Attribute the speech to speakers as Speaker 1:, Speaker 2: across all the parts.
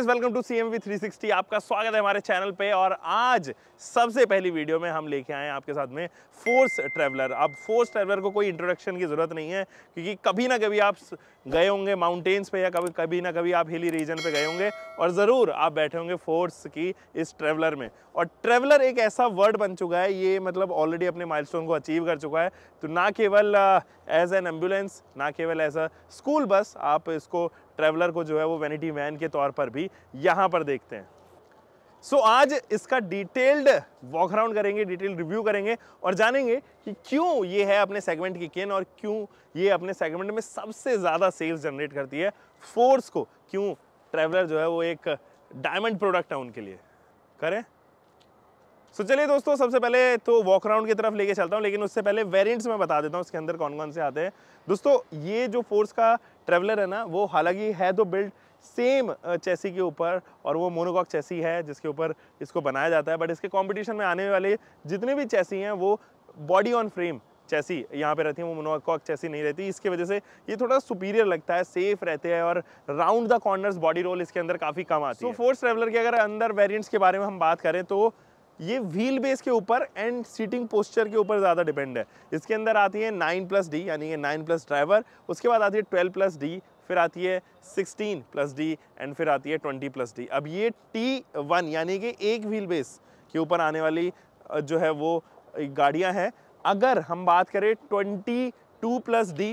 Speaker 1: welcome to CMV 360 आपका स्वागत है हमारे चैनल पे और आज सबसे पहली वीडियो में हम लेके आए हैं आपके साथ में फोर्स ट्रैवलर अब फोर्स ट्रैवलर को कोई इंट्रोडक्शन की ज़रूरत नहीं है क्योंकि कभी ना कभी आप गए होंगे माउंटेन्स पे या कभी कभी ना कभी आप हिली रीजन पे गए होंगे और ज़रूर आप बैठे होंगे फोर्स की इस ट्रैवलर में और ट्रैवलर एक ऐसा वर्ड बन चुका है ये मतलब ऑलरेडी अपने माइलस्टोन को अचीव कर चुका है तो ना केवल एज एन एम्बुलेंस ना केवल एज अ स्कूल बस आप इसको ट्रैवलर को जो है वो वैनिटी वैन के तौर पर भी यहाँ पर देखते हैं सो so, आज इसका डिटेल्ड वॉक अराउंड करेंगे डिटेल रिव्यू करेंगे और जानेंगे कि क्यों ये है अपने सेगमेंट की केन और क्यों ये अपने सेगमेंट में सबसे ज़्यादा सेल्स जनरेट करती है फोर्स को क्यों ट्रैवलर जो है वो एक डायमंड प्रोडक्ट है उनके लिए करें सो so, चलिए दोस्तों सबसे पहले तो वॉक राउंड की तरफ लेके चलता हूँ लेकिन उससे पहले वेरियंट्स में बता देता हूँ उसके अंदर कौन कौन से आते हैं दोस्तों ये जो फोर्स का ट्रेवलर है ना वो हालांकि है तो बिल्ड सेम चेसी के ऊपर और वो मोनोकॉक चेसी है जिसके ऊपर इसको बनाया जाता है बट इसके कंपटीशन में आने वाले जितने भी चेसी हैं वो बॉडी ऑन फ्रेम चेसी यहाँ पे रहती है वो मोनोकॉक चेसी नहीं रहती इसकी वजह से ये थोड़ा सुपीरियर लगता है सेफ रहते हैं और round the corners body roll इसके अंदर काफ़ी कम आती so, है फोर्स ट्रेवलर के अगर अंदर वेरियंट्स के बारे में हम बात करें तो ये व्हील बेस के ऊपर एंड सीटिंग पोस्चर के ऊपर ज़्यादा डिपेंड है इसके अंदर आती है नाइन प्लस डी यानी कि नाइन प्लस ड्राइवर उसके बाद आती है ट्वेल्व प्लस डी फिर आती है 16 प्लस डी एंड फिर आती है 20 प्लस डी अब ये टी वन यानी कि एक व्हील बेस के ऊपर आने वाली जो है वो गाड़ियां हैं अगर हम बात करें 22 plus D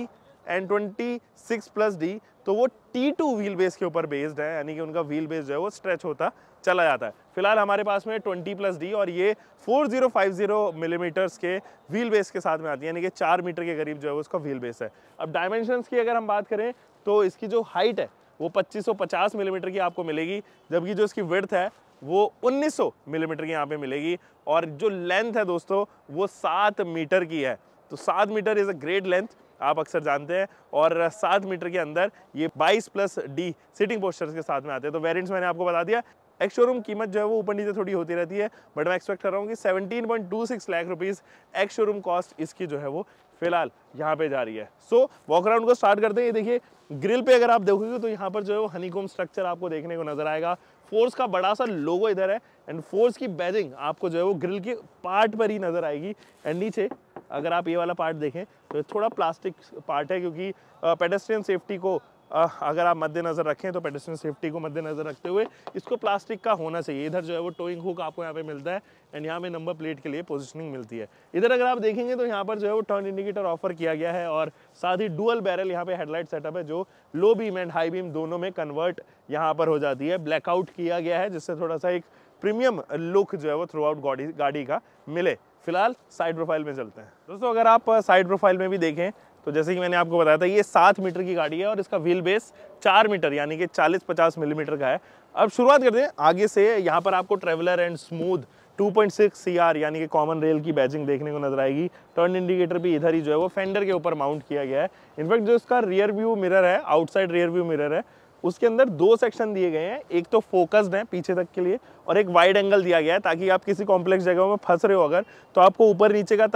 Speaker 1: and 26 plus D तो वो टी टू व्हील बेस के ऊपर बेस्ड है यानी कि उनका व्हील बेस जो है वो स्ट्रेच होता चला जाता है फिलहाल हमारे पास में ट्वेंटी प्लस डी और ये 4050 मिलीमीटर्स के व्हील बेस के साथ में आती है यानी कि चार मीटर के करीब जो है उसका व्हील बेस है अब डायमेंशंस की अगर हम बात करें तो इसकी जो हाइट है वो 2550 मिलीमीटर mm की आपको मिलेगी जबकि जो इसकी विर्थ है वो 1900 मिलीमीटर mm की यहाँ पे मिलेगी और जो लेंथ है दोस्तों वो सात मीटर की है तो सात metre is a great length आप अक्सर जानते हैं और सात मीटर के अंदर ये 22 प्लस डी सिटिंग पोस्टर्स के साथ में आते हैं तो वेरिएंट्स मैंने आपको बता दिया एक्स शोरूम कीमत जो है वो ऊपर नीचे थोड़ी होती रहती है बट मैं एक्सपेक्ट कर रहा हूँ कि seventeen point two six lakh rupees ex showroom cost इसकी जो है वो फिलहाल यहाँ पे जा रही है सो वॉक अराउंड को स्टार्ट करते हैं ये देखिए ग्रिल पे अगर आप देखोगे तो यहाँ पर जो है वो हनीकोम स्ट्रक्चर आपको देखने को नजर आएगा फोर्स का बड़ा सा लोगो इधर है एंड फोर्स की बैजिंग आपको जो है वो ग्रिल के पार्ट पर ही नजर आएगी एंड नीचे अगर आप ये वाला पार्ट देखें तो थोड़ा प्लास्टिक पार्ट है क्योंकि पेडेस्ट्रियन सेफ्टी को अगर आप मद्देनज़र रखें तो पेडिस्ट्रियन सेफ्टी को मद्देनज़र रखते हुए इसको प्लास्टिक का होना चाहिए इधर जो है वो टोइंग हुक आपको यहाँ पे मिलता है एंड यहाँ पे नंबर प्लेट के लिए पोजिशनिंग मिलती है इधर अगर आप देखेंगे तो यहाँ पर जो है वो टर्न इंडिकेटर ऑफर किया गया है और साथ ही डुअल बैरल यहाँ पे हेडलाइट सेटअप है जो low beam and high beam दोनों में कन्वर्ट यहाँ पर हो जाती है ब्लैकआउट किया गया है जिससे थोड़ा सा एक प्रीमियम लुक जो है वो थ्रू आउट गाड़ी का मिले फिलहाल साइड प्रोफाइल में चलते हैं दोस्तों अगर आप साइड प्रोफाइल में भी देखें तो जैसे कि मैंने आपको बताया था ये सात मीटर की गाड़ी है और इसका व्हील बेस चार मीटर यानी कि चालीस पचास मिलीमीटर का है अब शुरुआत करते हैं आगे से यहाँ पर आपको ट्रेवलर एंड स्मूथ 2.6 पॉइंट यानी कि कॉमन रेल की बैजिंग देखने को नजर आएगी टर्न इंडिकेटर भी इधर ही जो है वो फेंडर के ऊपर माउंट किया गया है इनफैक्ट जो इसका रियर व्यू मिरर है आउटसाइड रियर व्यू मिरर है उसके अंदर दो सेक्शन दिए गए हैं एक तो फोकस्ड है पीछे तक के लिए और एक वाइड एंगल दिया गया है ताकि आप किसी कॉम्प्लेक्स जगह में फंस रहे हो अगर तो आपको ऊपर नीचे का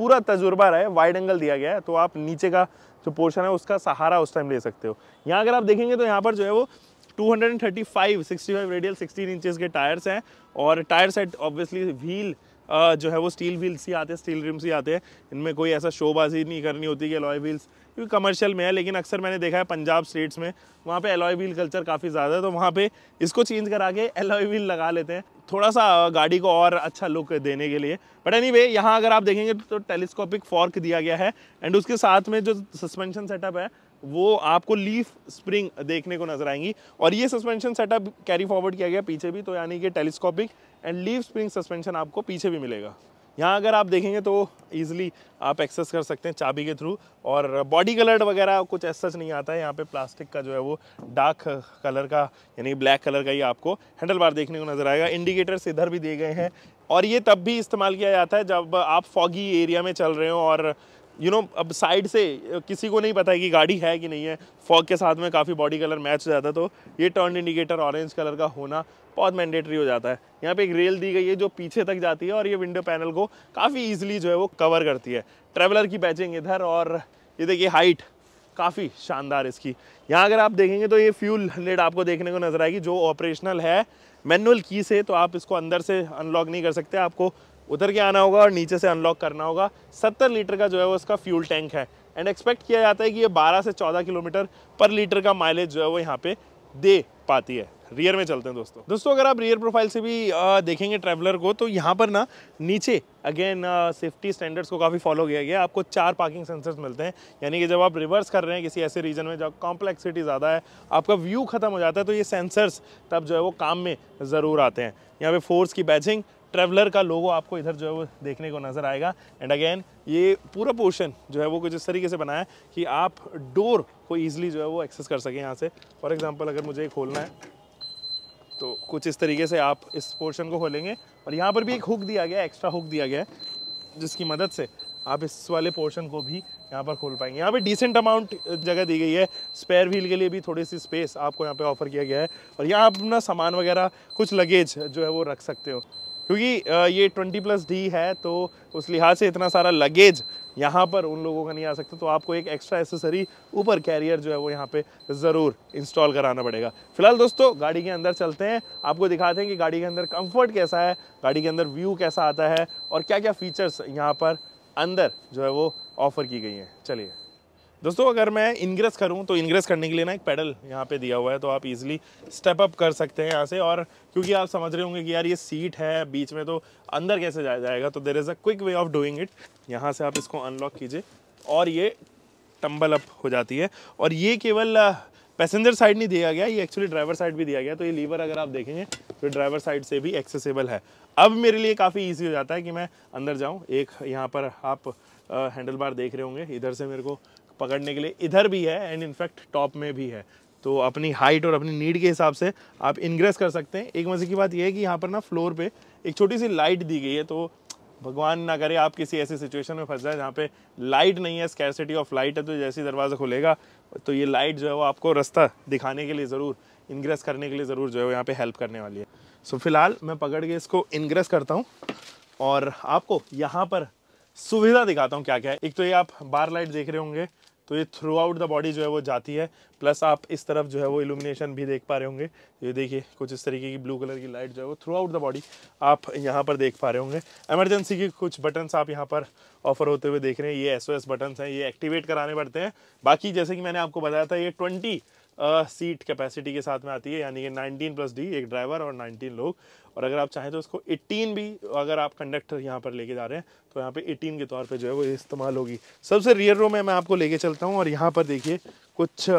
Speaker 1: पूरा तजुर्बा रहा है वाइड एंगल दिया गया है तो आप नीचे का जो पोर्शन है उसका सहारा उस टाइम ले सकते हो यहाँ अगर आप देखेंगे तो यहाँ पर जो है वो 235 65 रेडियल 16 इंचेस के टायर्स हैं और टायर सेट ऑब्वियसली व्हील जो है वो स्टील व्हील्स ही आते हैं स्टील रिम्स ही आते हैं इनमें कोई ऐसा शोबाजी नहीं करनी होती कि एलॉय व्हील्स क्योंकि कमर्शियल में है लेकिन अक्सर मैंने देखा है पंजाब स्टेट्स में वहाँ पे एलॉय व्हील कल्चर काफ़ी ज़्यादा है तो वहाँ पे इसको चेंज करा के एलॉय व्हील लगा लेते हैं थोड़ा सा गाड़ी को और अच्छा लुक देने के लिए बट एनी वे यहाँ अगर आप देखेंगे तो टेलीस्कोपिक फॉर्क दिया गया है एंड उसके साथ में जो सस्पेंशन सेटअप है वो आपको लीफ स्प्रिंग देखने को नजर आएंगी और ये सस्पेंशन सेटअप कैरी फॉरवर्ड किया गया पीछे भी तो यानी कि telescopic and leaf spring suspension आपको पीछे भी मिलेगा यहाँ अगर आप देखेंगे तो ईज़िली आप एक्सेस कर सकते हैं चाबी के थ्रू और बॉडी कलर्ड वगैरह कुछ ऐसा नहीं आता है यहाँ पे प्लास्टिक का जो है वो डार्क कलर का यानी ब्लैक कलर का ही आपको हैंडल बार देखने को नज़र आएगा इंडिकेटर्स इधर भी दिए गए हैं और ये तब भी इस्तेमाल किया जाता है जब आप फॉगी एरिया में चल रहे हो और यू नो अब साइड से किसी को नहीं पता है कि गाड़ी है कि नहीं है फॉग के साथ में काफ़ी बॉडी कलर मैच हो जाता है तो ये टर्न इंडिकेटर ऑरेंज कलर का होना बहुत मैंडेटरी हो जाता है यहाँ पे एक रेल दी गई है जो पीछे तक जाती है और ये विंडो पैनल को काफ़ी ईजिली जो है वो कवर करती है ट्रेवलर की बैचिंग इधर और ये देखिए हाइट काफ़ी शानदार इसकी यहाँ अगर आप देखेंगे तो ये फ्यूल हंड्रेड आपको देखने को नज़र आएगी जो ऑपरेशनल है मैनुअल की से तो आप इसको अंदर से अनलॉक नहीं कर सकते आपको उधर के आना होगा और नीचे से अनलॉक करना होगा सत्तर लीटर का जो है वो इसका फ्यूल टैंक है एंड एक्सपेक्ट किया जाता है कि ये 12 से 14 किलोमीटर पर लीटर का माइलेज जो है वो यहाँ पे दे पाती है रियर में चलते हैं दोस्तों दोस्तों अगर आप रियर प्रोफाइल से भी आ, देखेंगे ट्रैवलर को तो यहाँ पर ना नीचे अगेन सेफ्टी स्टैंडर्ड्स को काफ़ी फॉलो किया गया आपको चार पार्किंग सेंसर्स मिलते हैं यानी कि जब आप रिवर्स कर रहे हैं किसी ऐसे रीजन में जब कॉम्प्लेक्सिटी ज़्यादा है आपका व्यू खत्म हो जाता है तो ये सेंसर्स तब जो है वो काम में ज़रूर आते हैं यहाँ पे फोर्स की बैचिंग ट्रेवलर का लोगो आपको इधर जो है वो देखने को नज़र आएगा एंड अगेन ये पूरा पोर्शन जो है वो कुछ इस तरीके से बनाया है कि आप डोर को ईजिली जो है वो एक्सेस कर सकें यहाँ से फॉर एग्ज़ाम्पल अगर मुझे खोलना है तो कुछ इस तरीके से आप इस पोर्शन को खोलेंगे और यहाँ पर भी एक हुक दिया गया एक्स्ट्रा हुक दिया गया है जिसकी मदद से आप इस वाले पोर्शन को भी यहाँ पर खोल पाएंगे यहाँ पे डिसेंट अमाउंट जगह दी गई है स्पेयर व्हील के लिए भी थोड़ी सी स्पेस आपको यहाँ पे ऑफर किया गया है और यहाँ आप अपना सामान वगैरह कुछ लगेज जो है वो रख सकते हो क्योंकि ये ट्वेंटी प्लस डी है तो उस लिहाज से इतना सारा लगेज यहाँ पर उन लोगों का नहीं आ सकता तो आपको एक एक्स्ट्रा एसेसरी ऊपर कैरियर जो है वो यहाँ पे ज़रूर इंस्टॉल कराना पड़ेगा फिलहाल दोस्तों गाड़ी के अंदर चलते हैं आपको दिखाते हैं कि गाड़ी के अंदर कंफर्ट कैसा है गाड़ी के अंदर व्यू कैसा आता है और क्या क्या फीचर्स यहाँ पर अंदर जो है वो ऑफ़र की गई हैं चलिए दोस्तों अगर मैं इंग्रेस करूं तो इंग्रेस करने के लिए ना एक पैडल यहाँ पे दिया हुआ है तो आप इजीली स्टेप अप कर सकते हैं यहाँ से और क्योंकि आप समझ रहे होंगे कि यार ये सीट है बीच में तो अंदर कैसे जाया जाएगा तो there is a quick way of doing it यहाँ से आप इसको अनलॉक कीजिए और ये टम्बल अप हो जाती है और ये केवल पैसेंजर साइड नहीं दिया गया ये एक्चुअली ड्राइवर साइड भी दिया गया तो ये लीवर अगर आप देखेंगे तो ड्राइवर साइड से भी एक्सेसिबल है अब मेरे लिए काफ़ी ईजी हो जाता है कि मैं अंदर जाऊँ एक यहाँ पर आप हैंडल बार देख रहे होंगे इधर से मेरे को पकड़ने के लिए इधर भी है एंड इनफैक्ट टॉप में भी है तो अपनी हाइट और अपनी नीड के हिसाब से आप इनग्रेस कर सकते हैं एक मज़े की बात यह है कि यहाँ पर ना फ्लोर पे एक छोटी सी लाइट दी गई है तो भगवान ना करे आप किसी ऐसी सिचुएशन में फंस जाए जहाँ पे लाइट नहीं है स्कैरसिटी ऑफ लाइट है तो जैसे ही दरवाज़ा खुलेगा तो ये लाइट जो है वो आपको रास्ता दिखाने के लिए ज़रूर इन्ग्रेस करने के लिए ज़रूर जो है यहाँ पर हेल्प करने वाली है सो so, फिलहाल मैं पकड़ के इसको इनग्रेस करता हूँ और आपको यहाँ पर सुविधा दिखाता हूँ क्या क्या है एक तो ये आप बार लाइट देख रहे होंगे तो ये थ्रू आउट द बॉडी जो है वो जाती है प्लस आप इस तरफ जो है वो इल्यूमिनेशन भी देख पा रहे होंगे तो ये देखिए कुछ इस तरीके की ब्लू कलर की लाइट जो है वो थ्रू आउट द बॉडी आप यहाँ पर देख पा रहे होंगे एमरजेंसी के कुछ बटन्स आप यहाँ पर ऑफर होते हुए देख रहे हैं ये एस बटन्स हैं ये एक्टिवेट कराने पड़ते हैं बाकी जैसे कि मैंने आपको बताया था ये ट्वेंटी सीट कैपेसिटी के साथ में आती है यानी कि 19 प्लस डी एक ड्राइवर और 19 लोग और अगर आप चाहें तो इसको 18 भी अगर आप कंडक्टर यहाँ पर लेके जा रहे हैं तो यहाँ पे 18 के तौर पे जो है वो इस्तेमाल होगी सबसे रियर रो में मैं आपको लेके चलता हूँ और यहाँ पर देखिए कुछ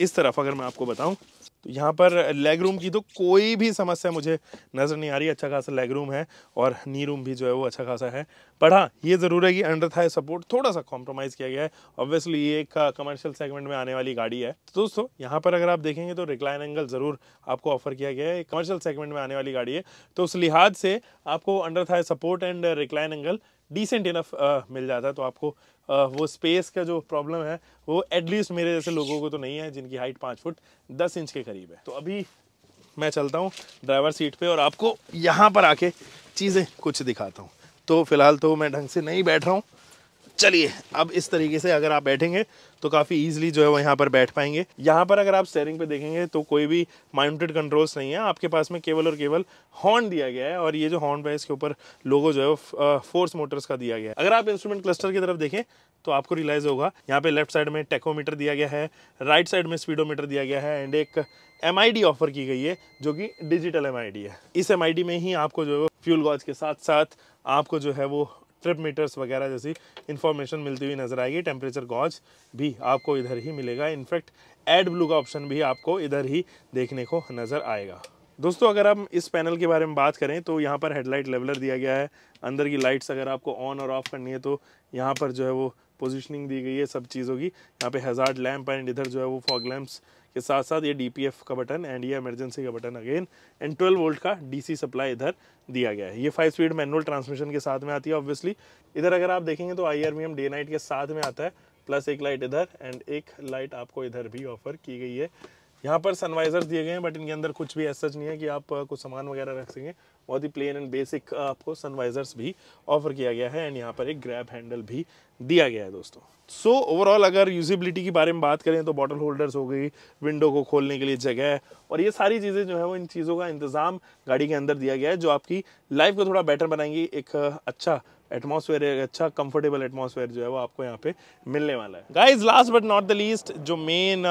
Speaker 1: इस तरफ अगर मैं आपको बताऊँ तो यहाँ पर लेग रूम की तो कोई भी समस्या मुझे नज़र नहीं आ रही अच्छा खासा लेग रूम है और नी रूम भी जो है वो अच्छा खासा है बट हाँ ये ज़रूर है कि अंडर था सपोर्ट थोड़ा सा कॉम्प्रोमाइज़ किया गया है ऑब्वियसली ये एक कमर्शियल uh, सेगमेंट में आने वाली गाड़ी है तो दोस्तों यहाँ पर अगर आप देखेंगे तो रिक्लाइन एंगल ज़रूर आपको ऑफर किया गया है कमर्शियल सेगमेंट में आने वाली गाड़ी है तो उस लिहाज से आपको under thigh support and recline angle decent enough uh, मिल जाता है तो आपको आ, uh, वो स्पेस का जो प्रॉब्लम है वो एटलीस्ट मेरे जैसे लोगों को तो नहीं है जिनकी हाइट पाँच फुट दस इंच के करीब है तो अभी मैं चलता हूँ ड्राइवर सीट पे और आपको यहाँ पर आके चीज़ें कुछ दिखाता हूँ तो फिलहाल तो मैं ढंग से नहीं बैठ रहा हूँ चलिए अब इस तरीके से अगर आप बैठेंगे तो काफ़ी इजिली जो है वो यहाँ पर बैठ पाएंगे यहाँ पर अगर आप स्टेयरिंग पे देखेंगे तो कोई भी माउंटेड कंट्रोल्स नहीं है आपके पास में केवल और केवल हॉर्न दिया गया है और ये जो हॉर्न है इसके ऊपर लोगो जो है वो फोर्स मोटर्स का दिया गया है अगर आप इंस्ट्रूमेंट क्लस्टर की तरफ देखें तो आपको रियलाइज़ होगा यहाँ पे लेफ्ट साइड में टेकोमीटर दिया गया है राइट साइड में स्पीडोमीटर दिया गया है एंड एक एम ऑफर की गई है जो कि डिजिटल एम है इस एम में ही आपको जो है फ्यूल गॉज के साथ साथ आपको जो है वो ट्रिप मीटर्स वगैरह जैसी इन्फॉर्मेशन मिलती हुई नजर आएगी टेम्परेचर गॉज भी आपको इधर ही मिलेगा इनफैक्ट एड ब्लू का ऑप्शन भी आपको इधर ही देखने को नज़र आएगा दोस्तों अगर हम इस पैनल के बारे में बात करें तो यहाँ पर हेडलाइट लेवलर दिया गया है अंदर की लाइट्स अगर आपको ऑन और ऑफ करनी है तो यहाँ पर जो है वो पोजिशनिंग दी गई है सब चीज़ों की यहाँ पे हज़ार लैम्प एंड इधर जो है वो फॉग लैम्प्स के साथ साथ ये डी का बटन एंड ये एमरजेंसी का button again and twelve volt का डी सप्लाई इधर दिया गया है ये फाइव स्पीड मैनुअल ट्रांसमिशन के साथ में आती है ऑब्वियसली इधर अगर आप देखेंगे तो आई डे नाइट के साथ में आता है प्लस एक लाइट इधर एंड एक लाइट आपको इधर भी ऑफर की गई है यहाँ पर सनवाइजर्स दिए गए हैं बट इनके अंदर कुछ भी ऐसा नहीं है कि आप uh, कुछ सामान वगैरह रख सकें बहुत ही प्लेन एंड बेसिक आपको सनवाइजर्स भी ऑफर किया गया है एंड यहाँ पर एक ग्रैब हैंडल भी दिया गया है दोस्तों सो so, ओवरऑल अगर यूजिबिलिटी के बारे में बात करें तो बॉटल होल्डर्स हो गई विंडो को खोलने के लिए जगह और ये सारी चीज़ें जो है वो इन चीज़ों का इंतज़ाम गाड़ी के अंदर दिया गया है जो आपकी लाइफ को थोड़ा बेटर बनाएंगी एक अच्छा एटमॉस्फेयर एक अच्छा कंफर्टेबल एटमॉस्फेयर जो है वो आपको यहाँ पे मिलने वाला है guys last but not the least जो मेन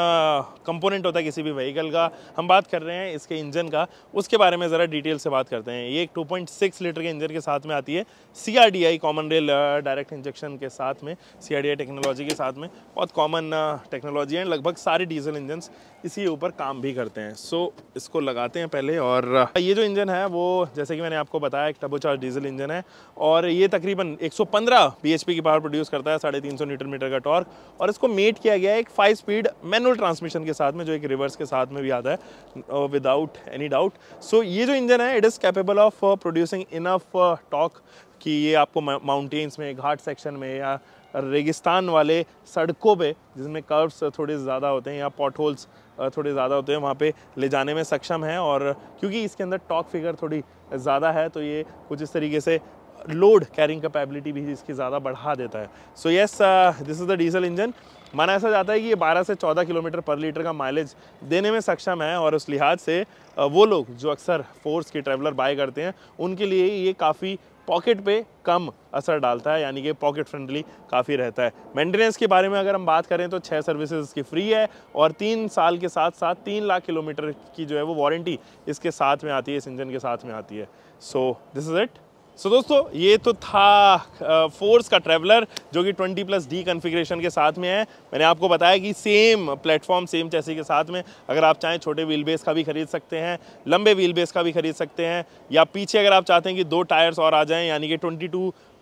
Speaker 1: कंपोनेंट uh, होता है किसी भी व्हीकल का हम बात कर रहे हैं इसके इंजन का उसके बारे में ज़रा डिटेल से बात करते हैं ये एक 2.6 लीटर के इंजन के साथ में आती है C common rail direct injection के साथ में सी टेक्नोलॉजी के साथ में बहुत कॉमन टेक्नोलॉजी है लगभग सारे डीजल इंजन इसी ऊपर काम भी करते हैं सो so, इसको लगाते हैं पहले और uh, ये जो इंजन है वो जैसे कि मैंने आपको बताया एक टबोचार डीजल इंजन है और ये तकरीबन तकरीबन 115 bhp की पावर प्रोड्यूस करता है साढ़े तीन सौ न्यूटन मीटर का टॉर्क और इसको मेट किया गया है एक फाइव स्पीड मैनुअल ट्रांसमिशन के साथ में जो एक रिवर्स के साथ में भी आता है विदाउट एनी डाउट सो ये जो इंजन है it is capable of producing enough torque कि ये आपको माउंटेन्स में घाट सेक्शन में या रेगिस्तान वाले सड़कों पे जिसमें कर्व्स थोड़े ज़्यादा होते हैं या पॉट होल्स uh, थोड़े ज़्यादा होते हैं वहाँ पे ले जाने में सक्षम है और क्योंकि इसके अंदर टॉक फिगर थोड़ी ज़्यादा है तो ये कुछ इस तरीके से लोड कैरिंग कैपेबिलिटी भी इसकी ज़्यादा बढ़ा देता है so yes this is the diesel engine माना ऐसा जाता है कि ये 12 से 14 किलोमीटर पर लीटर का माइलेज देने में सक्षम है और उस लिहाज से uh, वो लोग जो अक्सर फोर्स की ट्रैवलर बाय करते हैं उनके लिए ये काफ़ी पॉकेट पे कम असर डालता है यानी कि पॉकेट फ्रेंडली काफ़ी रहता है मेंटेनेंस के बारे में अगर हम बात करें तो छः सर्विसेज इसकी फ्री है और तीन साल के साथ साथ तीन लाख किलोमीटर की जो है वो वारंटी इसके साथ में आती है इस इंजन के साथ में आती है so this is it so so, दोस्तों ये तो था फोर्स का ट्रेवलर जो कि 20 प्लस डी कन्फिग्रेशन के साथ में है मैंने आपको बताया कि सेम प्लेटफॉर्म सेम चैसी के साथ में अगर आप चाहें छोटे व्हील बेस का भी खरीद सकते हैं लंबे व्हील बेस का भी खरीद सकते हैं या पीछे अगर आप चाहते हैं कि दो टायर्स और आ जाएँ यानी कि ट्वेंटी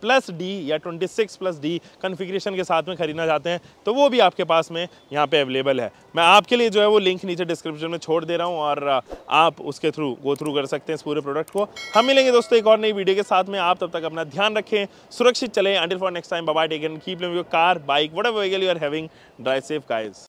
Speaker 1: प्लस डी या 26 प्लस डी कन्फिग्रेशन के साथ में खरीदना चाहते हैं तो वो भी आपके पास में यहाँ पे अवेलेबल है मैं आपके लिए जो है वो लिंक नीचे डिस्क्रिप्शन में छोड़ दे रहा हूँ और आप उसके थ्रू गो थ्रू कर सकते हैं इस पूरे प्रोडक्ट को हम मिलेंगे दोस्तों एक और नई वीडियो के साथ में आप तब तक अपना ध्यान रखें सुरक्षित चले under for next time bye bye taken keeping your car bike whatever you are having drive safe guys